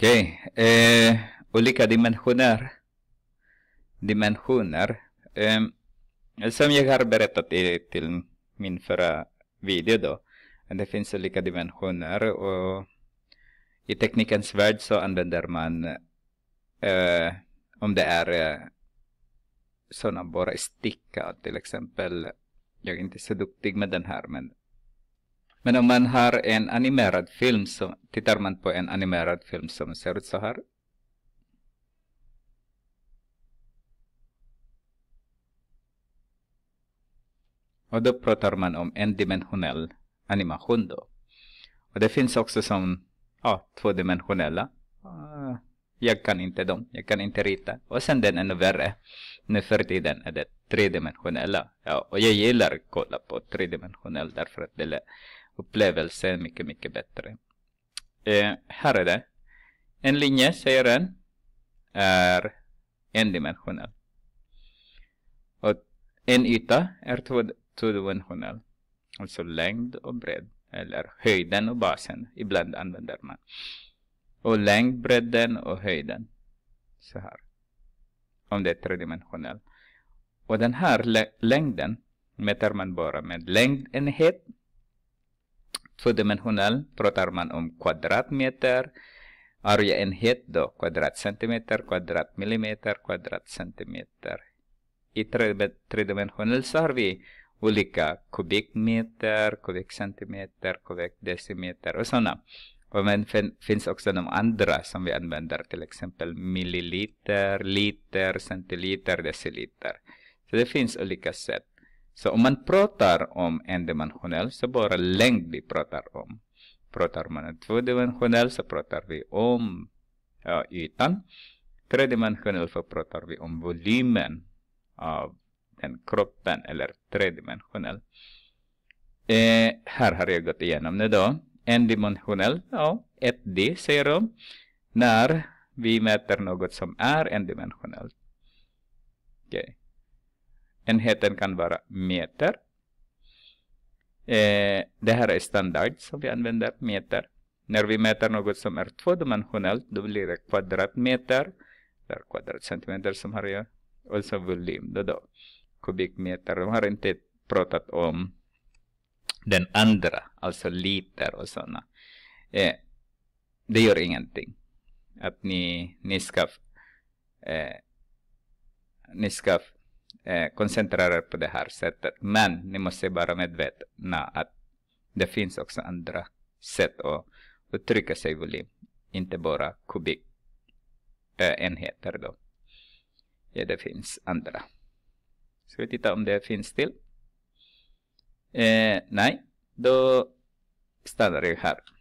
Okej, okay. eh, olika dimensioner. Dimensioner. Eh, som jag har berättat i, till min förra video då. Det finns olika dimensioner och i teknikens värld så använder man eh, om det är eh, sådana bara sticka till exempel. Jag är inte så duktig med den här men men om man har en animerad film så tittar man på en animerad film som ser ut så här. Och då pratar man om endimensionell animation då. Och det finns också som ja, tvådimensionella. Ah, jag kan inte dem, jag kan inte rita. Och sen den ännu värre. Nu för tiden är det tredimensionella. Ja, och jag gillar att kolla på tredimensionell därför att det upplevelsen mycket, mycket bättre. Eh, här är det. En linje, säger den, är endimensionell. Och en yta är tvådimensionell. Alltså längd och bredd. Eller höjden och basen. Ibland använder man. Och längd, bredden och höjden. Så här. Om det är tredimensionell. Och den här längden mäter man bara med längdenhet tvådimensionell pratar man om kvadratmeter. areaenhet då kvadratcentimeter, kvadratmillimeter, kvadratcentimeter. I tredimensionell så har vi olika kubikmeter, kubikcentimeter, kubikdecimeter och sådana. Och men fin finns också de andra som vi använder, till exempel milliliter, liter, centiliter, deciliter. Så det finns olika sätt. Så om man pratar om endimensionell så bara längd vi pratar om. Pratar man tvådimensionell så pratar vi om uh, ytan. Tredimensionell så pratar vi om volymen av den kroppen eller tredimensionell. Eh, här har jag gått igenom det då. Endimensionell, ja, 1D säger de. När vi mäter något som är endimensionellt. Okej. Okay. Enheten kan vara meter. Eh, det här är standard som vi använder, meter. När vi mäter något som är tvådimensionellt, då blir det kvadratmeter. Eller kvadratcentimeter som har jag. Och så alltså volym då då. Kubikmeter. De har inte pratat om den andra, alltså liter och sådana. Eh, det gör ingenting. Att ni, ni ska eh, ni ska Eh, koncentrera er på det här sättet. Men ni måste vara medvetna att det finns också andra sätt att uttrycka sig volym. Inte bara kubikenheter eh, då. Ja, det finns andra. Ska vi titta om det finns till? Eh, nej, då stannar vi här.